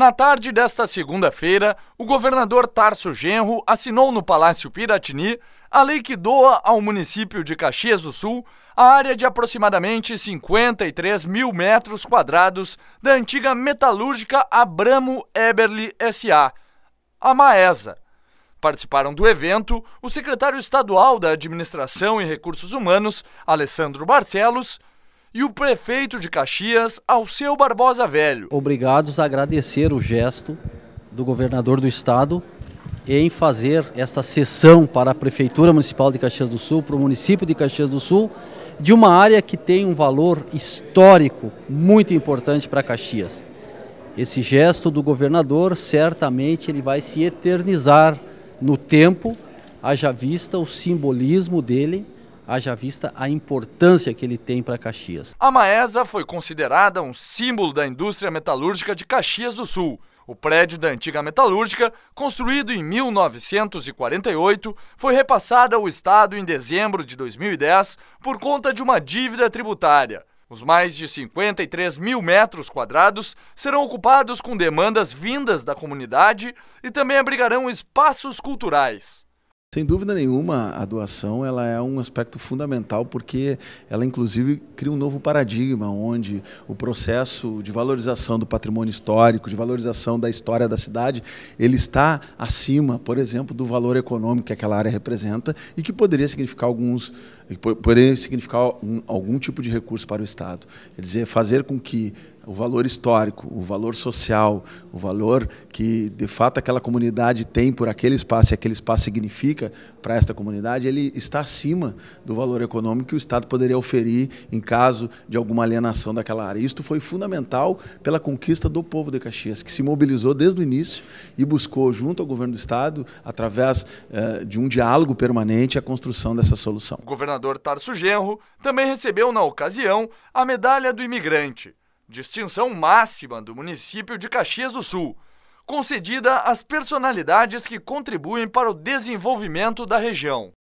Na tarde desta segunda-feira, o governador Tarso Genro assinou no Palácio Piratini a lei que doa ao município de Caxias do Sul a área de aproximadamente 53 mil metros quadrados da antiga metalúrgica Abramo Eberly S.A., a Maesa. Participaram do evento o secretário estadual da Administração e Recursos Humanos, Alessandro Barcelos, e o prefeito de Caxias, Alceu Barbosa Velho. Obrigados a agradecer o gesto do governador do estado em fazer esta sessão para a Prefeitura Municipal de Caxias do Sul, para o município de Caxias do Sul, de uma área que tem um valor histórico muito importante para Caxias. Esse gesto do governador certamente ele vai se eternizar no tempo, haja vista o simbolismo dele haja vista a importância que ele tem para Caxias. A Maesa foi considerada um símbolo da indústria metalúrgica de Caxias do Sul. O prédio da antiga metalúrgica, construído em 1948, foi repassado ao Estado em dezembro de 2010 por conta de uma dívida tributária. Os mais de 53 mil metros quadrados serão ocupados com demandas vindas da comunidade e também abrigarão espaços culturais. Sem dúvida nenhuma, a doação ela é um aspecto fundamental porque ela inclusive cria um novo paradigma onde o processo de valorização do patrimônio histórico, de valorização da história da cidade, ele está acima, por exemplo, do valor econômico que aquela área representa e que poderia significar alguns poderia significar algum, algum tipo de recurso para o Estado. Quer dizer, fazer com que o valor histórico, o valor social, o valor que de fato aquela comunidade tem por aquele espaço e aquele espaço significa para esta comunidade, ele está acima do valor econômico que o Estado poderia oferir em caso de alguma alienação daquela área. Isto foi fundamental pela conquista do povo de Caxias, que se mobilizou desde o início e buscou, junto ao governo do Estado, através eh, de um diálogo permanente, a construção dessa solução. O governador Tarso Genro também recebeu, na ocasião, a medalha do imigrante distinção máxima do município de Caxias do Sul, concedida às personalidades que contribuem para o desenvolvimento da região.